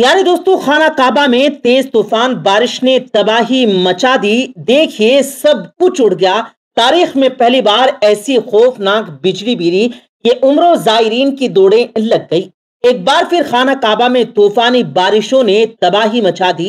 प्यारे दोस्तों खाना काबा में तेज तूफान बारिश ने तबाही मचा दी देखिए सब कुछ उड़ गया तारीख में पहली बार ऐसी खौफनाक बिजली बिरी कि उम्रों जायरीन की दौड़े लग गई एक बार फिर खाना काबा में तूफानी बारिशों ने तबाही मचा दी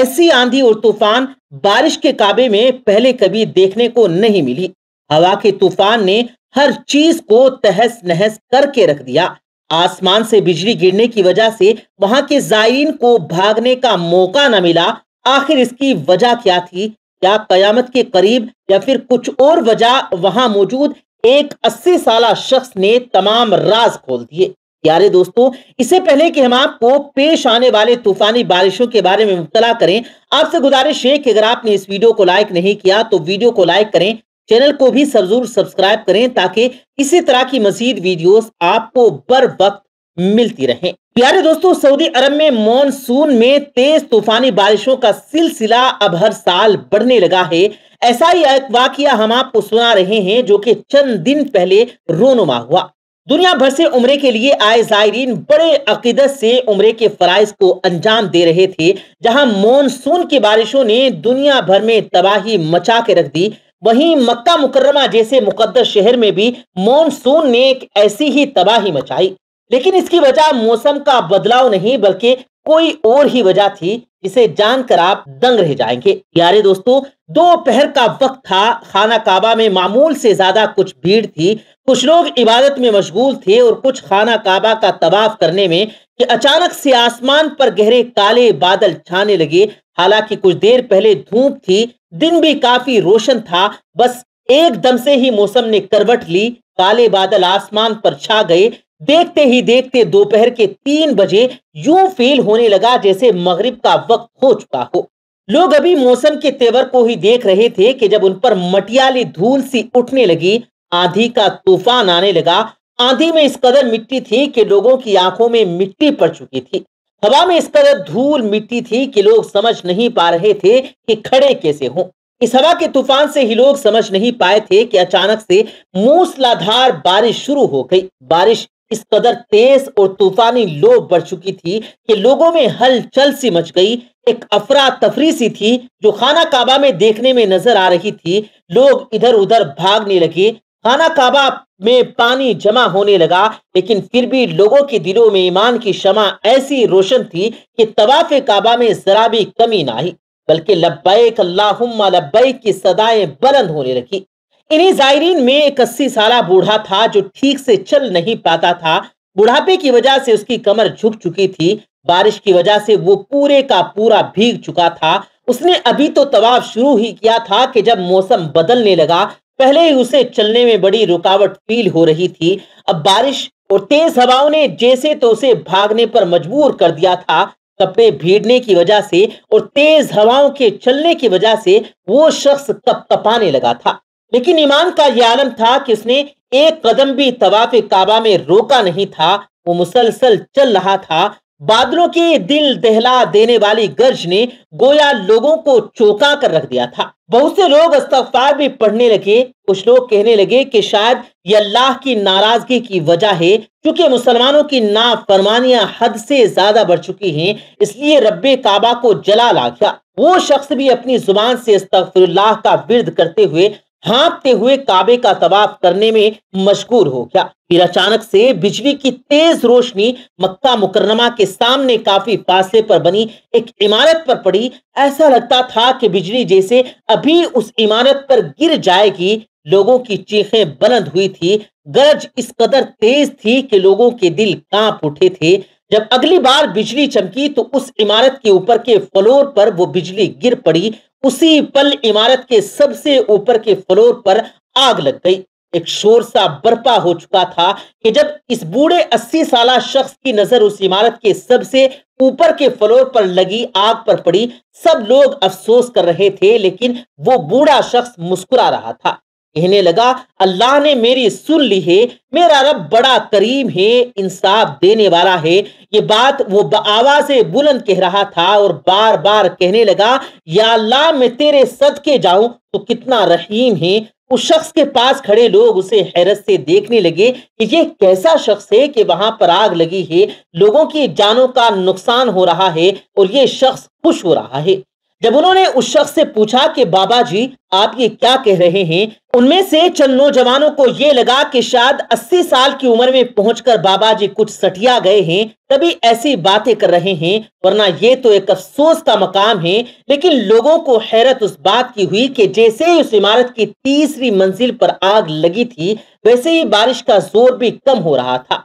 ऐसी आंधी और तूफान बारिश के काबे में पहले कभी देखने को नहीं मिली हवा के तूफान ने हर चीज को तहस नहस करके रख दिया आसमान से बिजली गिरने की वजह से वहां के जायरीन को भागने का मौका न मिला आखिर इसकी वजह क्या थी क्या कयामत के करीब या फिर कुछ और वजह वहां मौजूद एक अस्सी साल शख्स ने तमाम राज खोल दिए प्यारे दोस्तों इससे पहले कि हम आपको पेश आने वाले तूफानी बारिशों के बारे में मुबतला करें आपसे गुजारिश है कि अगर आपने इस वीडियो को लाइक नहीं किया तो वीडियो को लाइक करें चैनल को भी जरूर सब्सक्राइब करें ताकि इसी तरह की मजीद वीडियोस आपको बर वक्त मिलती रहे प्यारे दोस्तों सऊदी अरब में मॉनसून में तेज तूफानी बारिशों का सिलसिला अब हर साल बढ़ने लगा है ऐसा ही एक वाक्य हम आपको सुना रहे हैं जो कि चंद दिन पहले रोनुमा हुआ दुनिया भर से उम्रे के लिए आए जायरीन बड़े अकीदत से उम्रे के फराइज को अंजाम दे रहे थे जहां मॉनसून की बारिशों ने दुनिया भर में तबाही मचा के रख दी वहीं मक्का मुकर्रमा जैसे मुकद्दस शहर में भी मॉनसून ने एक ऐसी ही तबाही मचाई लेकिन इसकी वजह मौसम का बदलाव नहीं बल्कि कोई और ही वजह थी जिसे जानकर आप दंग रह जाएंगे यारे दोस्तों दोपहर का वक्त था खाना काबा में मामूल से ज्यादा कुछ भीड़ थी कुछ लोग इबादत में मशगूल थे और कुछ खाना काबा का तबाफ करने में कि अचानक से आसमान पर गहरे काले बादल छाने लगे हालांकि कुछ देर पहले धूप थी दिन भी काफी रोशन था बस एकदम से ही मौसम ने करवट ली काले बादल आसमान पर छा गए देखते ही देखते दोपहर के तीन बजे यूं फील होने लगा जैसे मगरिब का वक्त हो चुका हो लोग अभी मौसम के तेवर को ही देख रहे थे कि जब उन पर मटियाली धूल सी उठने लगी आंधी का तूफान आने लगा आंधी में इस कदर मिट्टी थी कि लोगों की आंखों में मिट्टी पड़ चुकी थी हवा में इस कदर धूल मिट्टी थी कि लोग समझ नहीं पा रहे थे कि खड़े कैसे हों इस हवा के तूफान से ही लोग समझ नहीं पाए थे कि अचानक से मूसलाधार बारिश शुरू हो गई बारिश इस कदर तेज और तूफानी लो बढ़ चुकी थी कि लोगों में हलचल सी मच गई एक अफरा तफरी सी थी जो खाना काबा में देखने में नजर आ रही थी लोग इधर उधर भागने लगे खाना काबा में पानी जमा होने लगा लेकिन फिर भी लोगों के दिलों में ईमान की शमा ऐसी रोशन थी कि तवाफ काबा में जरा भी कमी ना ही बल्कि लब्बैक अल्लाहुम्मा लब्बैक की सदाएं बुलंद होने लगी इन्हीं जायरीन में एक अस्सी साल बूढ़ा था जो ठीक से चल नहीं पाता था बुढ़ापे की वजह से उसकी कमर झुक चुकी थी बारिश की वजह से वो पूरे का पूरा भीग चुका था उसने अभी तो तवाफ शुरू ही किया था कि जब मौसम बदलने लगा पहले ही उसे चलने में बड़ी रुकावट फील हो रही थी अब बारिश और तेज हवाओं ने जैसे तो उसे भागने पर मजबूर कर दिया था कपड़े भीड़ने की वजह से और तेज हवाओं के चलने की वजह से वो शख्स कप कपाने लगा था लेकिन ईमान का यह आलम था कि उसने एक कदम भी तवाफ काबा में रोका नहीं था वो मुसलसल चल रहा था बादलों के दिल दहला देने वाली गर्ज ने गोया लोगों को चौंका कर रख दिया था बहुत से लोग अस्तफार भी पढ़ने लगे कुछ लोग कहने लगे कि शायद ये अल्लाह की नाराजगी की वजह है क्योंकि मुसलमानों की नाफरमानियां हद से ज्यादा बढ़ चुकी हैं इसलिए रब्बे काबा को जला ला गया वो शख्स भी अपनी जुबान से अस्तफुल्लाह का विरद करते हुए हाँपते हुए काबे का तबाफ करने में मशगूर हो गया फिर अचानक से बिजली की तेज रोशनी मक्का मुकरनमा के सामने काफी फासले पर बनी एक इमारत पर पड़ी ऐसा लगता था कि बिजली जैसे अभी उस इमारत पर गिर जाएगी लोगों की चीखें बुलंद हुई थी गरज इस कदर तेज थी कि लोगों के दिल कांप उठे थे जब अगली बार बिजली चमकी तो उस इमारत के ऊपर के फ्लोर पर वो बिजली गिर पड़ी उसी पल इमारत के सबसे ऊपर के फ्लोर पर आग लग गई एक शोर सा बर्पा हो चुका था कि जब इस बूढ़े अस्सी साल शख्स की नजर उस इमारत के सबसे ऊपर के फ्लोर पर लगी आग पर पड़ी सब लोग अफसोस कर रहे थे लेकिन वो बूढ़ा शख्स मुस्कुरा रहा था कहने लगा अल्लाह ने मेरी सुन ली है मेरा रब बड़ा करीम है इंसाफ देने वाला है ये बात वो आवाज से बुलंद कह रहा था और बार बार कहने लगा या अल्लाह मैं तेरे सद के जाऊं तो कितना रहीम है उस शख्स के पास खड़े लोग उसे हैरत से देखने लगे कि ये कैसा शख्स है कि वहां पर आग लगी है लोगों की जानों का नुकसान हो रहा है और ये शख्स खुश हो रहा है जब उन्होंने उस शख्स से पूछा कि बाबा जी आप ये क्या कह रहे हैं उनमें से चंद नौजवानों को ये लगा कि शायद 80 साल की उम्र में पहुंचकर बाबा जी कुछ सटिया गए हैं तभी ऐसी बातें कर रहे हैं वरना ये तो एक अफसोस का मकाम है लेकिन लोगों को हैरत उस बात की हुई कि जैसे ही उस इमारत की तीसरी मंजिल पर आग लगी थी वैसे ही बारिश का जोर भी कम हो रहा था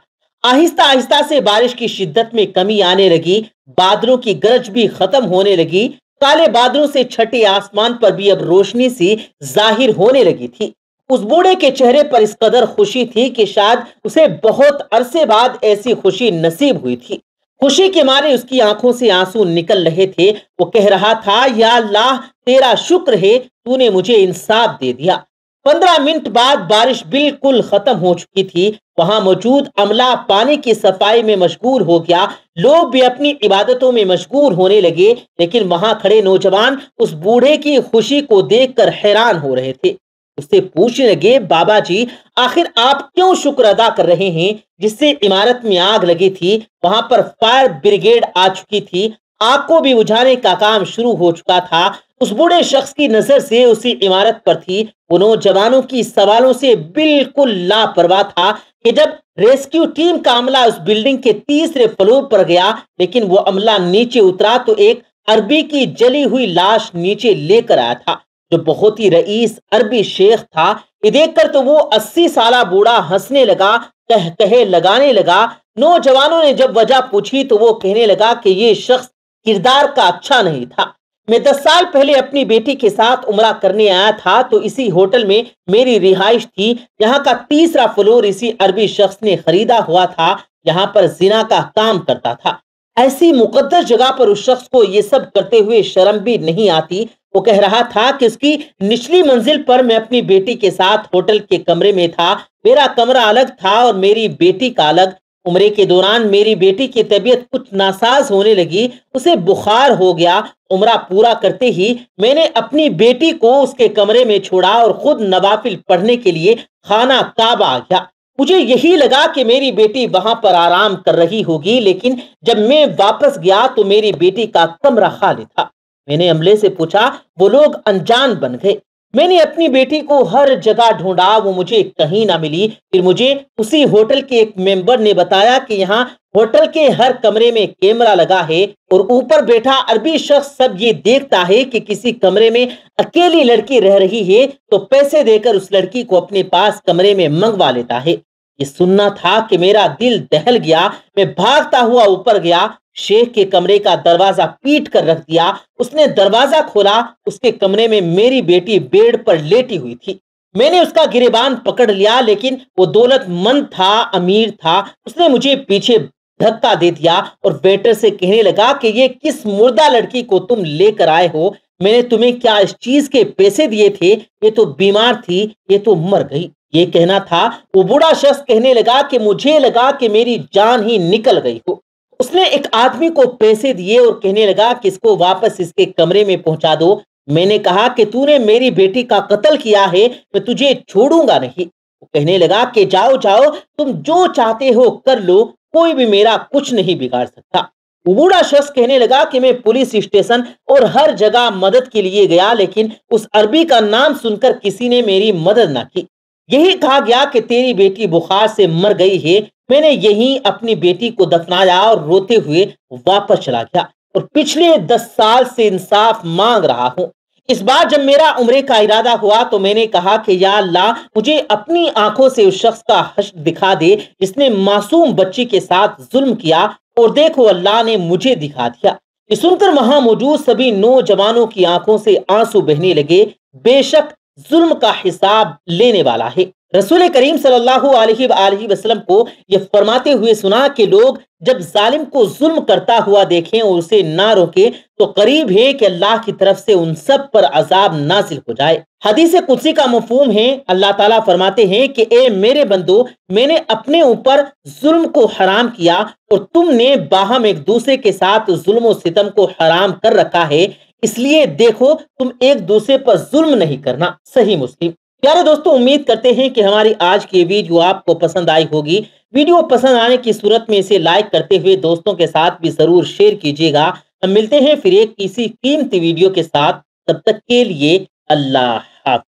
आहिस्ता आहिस्ता से बारिश की शिद्दत में कमी आने लगी बादलों की गरज भी खत्म होने लगी काले बादलों से छटे आसमान पर भी अब रोशनी सी जाहिर होने लगी थी उस बूढ़े के चेहरे पर इस कदर खुशी थी कि शायद उसे बहुत अरसे बाद ऐसी खुशी नसीब हुई थी खुशी के मारे उसकी आंखों से आंसू निकल रहे थे वो कह रहा था या अल्लाह तेरा शुक्र है तूने मुझे इंसाफ दे दिया पंद्रह मिनट बाद बारिश बिल्कुल खत्म हो चुकी थी वहां मौजूद अमला पानी की सफाई में मशगूर हो गया लोग भी अपनी इबादतों में मशगूर होने लगे लेकिन वहां खड़े नौजवान उस बूढ़े की खुशी को देखकर हैरान हो रहे थे उससे पूछने लगे बाबा जी आखिर आप क्यों शुक्र अदा कर रहे हैं जिससे इमारत में आग लगी थी वहां पर फायर ब्रिगेड आ चुकी थी आग को भी बुझाने का काम शुरू हो चुका था उस बूढ़े शख्स की नजर से उसी इमारत पर थी वो नौजवानों की सवालों से बिल्कुल लापरवाह था कि जब रेस्क्यू टीम का अमला उस बिल्डिंग के तीसरे फ्लोर पर गया लेकिन वो अमला नीचे उतरा तो एक अरबी की जली हुई लाश नीचे लेकर आया था जो बहुत ही रईस अरबी शेख था ये देखकर तो वो अस्सी साल बूढ़ा हंसने लगा कह कहे लगाने लगा नौजवानों ने जब वजह पूछी तो वो कहने लगा कि ये शख्स किरदार का अच्छा नहीं था मैं दस साल पहले अपनी बेटी के साथ उमरा करने आया था तो इसी होटल में मेरी रिहाइश थी यहाँ का तीसरा फ्लोर इसी अरबी शख्स ने खरीदा हुआ था यहाँ पर जिना का काम करता था ऐसी मुकद्दर जगह पर उस शख्स को ये सब करते हुए शर्म भी नहीं आती वो कह रहा था कि उसकी निचली मंजिल पर मैं अपनी बेटी के साथ होटल के कमरे में था मेरा कमरा अलग था और मेरी बेटी का अलग उम्र के दौरान मेरी बेटी की तबीयत कुछ नासाज होने लगी उसे बुखार हो गया उम्र पूरा करते ही मैंने अपनी बेटी को उसके कमरे में छोड़ा और खुद नवाफिल पढ़ने के लिए खाना काबा आ गया मुझे यही लगा कि मेरी बेटी वहां पर आराम कर रही होगी लेकिन जब मैं वापस गया तो मेरी बेटी का कमरा खाली था मैंने अमले से पूछा वो लोग अनजान बन गए मैंने अपनी बेटी को हर जगह ढूंढा वो मुझे कहीं ना मिली फिर मुझे उसी होटल के एक मेंबर ने बताया कि यहाँ होटल के हर कमरे में कैमरा लगा है और ऊपर बैठा अरबी शख्स सब ये देखता है कि किसी कमरे में अकेली लड़की रह रही है तो पैसे देकर उस लड़की को अपने पास कमरे में मंगवा लेता है ये सुनना था कि मेरा दिल दहल गया मैं भागता हुआ ऊपर गया शेख के कमरे का दरवाजा पीट कर रख दिया उसने दरवाजा खोला उसके कमरे में मेरी बेटी बेड पर लेटी हुई थी मैंने उसका गिरेबान पकड़ लिया लेकिन वो दौलतमंद था अमीर था उसने मुझे पीछे धक्का दे दिया और वेटर से कहने लगा कि ये किस मुर्दा लड़की को तुम लेकर आए हो मैंने तुम्हें क्या इस चीज के पैसे दिए थे ये तो बीमार थी ये तो मर गई ये कहना था वो बुरा शख्स कहने लगा कि मुझे लगा कि मेरी जान ही निकल गई हो उसने एक आदमी को पैसे दिए और कहने लगा कि इसको वापस इसके कमरे में पहुंचा दो मैंने कहा कि तूने मेरी बेटी का कत्ल किया है मैं तुझे छोड़ूंगा नहीं कहने लगा कि जाओ जाओ तुम जो चाहते हो कर लो कोई भी मेरा कुछ नहीं बिगाड़ सकता बूढ़ा शख्स कहने लगा कि मैं पुलिस स्टेशन और हर जगह मदद के लिए गया लेकिन उस अरबी का नाम सुनकर किसी ने मेरी मदद ना की यही कहा गया कि तेरी बेटी बुखार से मर गई है मैंने यही अपनी बेटी को दफनाया और रोते हुए वापस चला गया और पिछले दस साल से इंसाफ मांग रहा हूं इस बार जब मेरा उम्र का इरादा हुआ तो मैंने कहा कि या अल्लाह मुझे अपनी आंखों से उस शख्स का हश दिखा दे जिसने मासूम बच्ची के साथ जुल्म किया और देखो अल्लाह ने मुझे दिखा दिया सुनकर वहां मौजूद सभी नौजवानों की आंखों से आंसू बहने लगे बेशक जुल्म का हिसाब लेने वाला है रसूल करीम सल्लल्लाहु वसल्लम को यह फरमाते हुए सुना कि लोग जब जालिम को जुल्म करता हुआ देखें और उसे ना रोके तो करीब है कि अल्लाह की तरफ से उन सब पर अजाब नाजिल हो जाए हदीस कुर्सी का मफहम है अल्लाह ताला फरमाते हैं कि ए मेरे बंदो मैंने अपने ऊपर जुल्म को हराम किया और तुमने बाहम एक दूसरे के साथ जुल्म सितम को हराम कर रखा है इसलिए देखो तुम एक दूसरे पर जुल्म नहीं करना सही मुस्लिम प्यारे दोस्तों उम्मीद करते हैं कि हमारी आज की वीडियो आपको पसंद आई होगी वीडियो पसंद आने की सूरत में इसे लाइक करते हुए दोस्तों के साथ भी जरूर शेयर कीजिएगा हम मिलते हैं फिर एक किसी कीमती वीडियो के साथ तब तक के लिए अल्लाह हाफिज